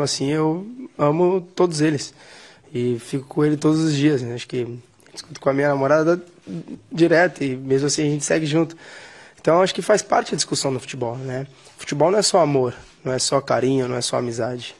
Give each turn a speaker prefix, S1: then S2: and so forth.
S1: assim, eu amo todos eles. E fico com ele todos os dias. Né? Acho que discuto com a minha namorada direto e mesmo assim a gente segue junto. Então acho que faz parte da discussão do futebol, né? Futebol não é só amor, não é só carinho, não é só amizade.